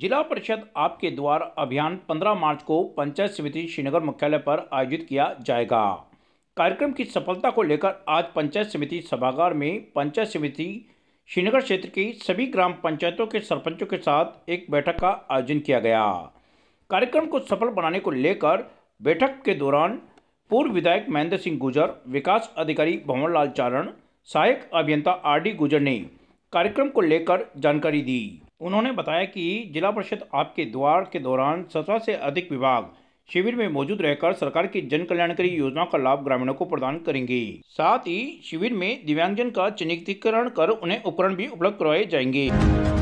जिला परिषद आपके द्वार अभियान 15 मार्च को पंचायत समिति श्रीनगर मुख्यालय पर आयोजित किया जाएगा कार्यक्रम की सफलता को लेकर आज पंचायत समिति सभागार में पंचायत समिति श्रीनगर क्षेत्र की सभी ग्राम पंचायतों के सरपंचों के साथ एक बैठक का आयोजन किया गया कार्यक्रम को सफल बनाने को लेकर बैठक के दौरान पूर्व विधायक महेंद्र सिंह गुजर विकास अधिकारी भंवर लाल चारण सहायक अभियंता आर डी गुजर ने कार्यक्रम को लेकर जानकारी दी उन्होंने बताया कि जिला परिषद आपके द्वार के दौरान सत्रह से अधिक विभाग शिविर में मौजूद रहकर सरकार की जन कल्याणकारी योजनाओं का लाभ ग्रामीणों को प्रदान करेंगे साथ ही शिविर में दिव्यांगजन का चिन्हितकरण कर उन्हें उपकरण भी उपलब्ध करवाए जाएंगे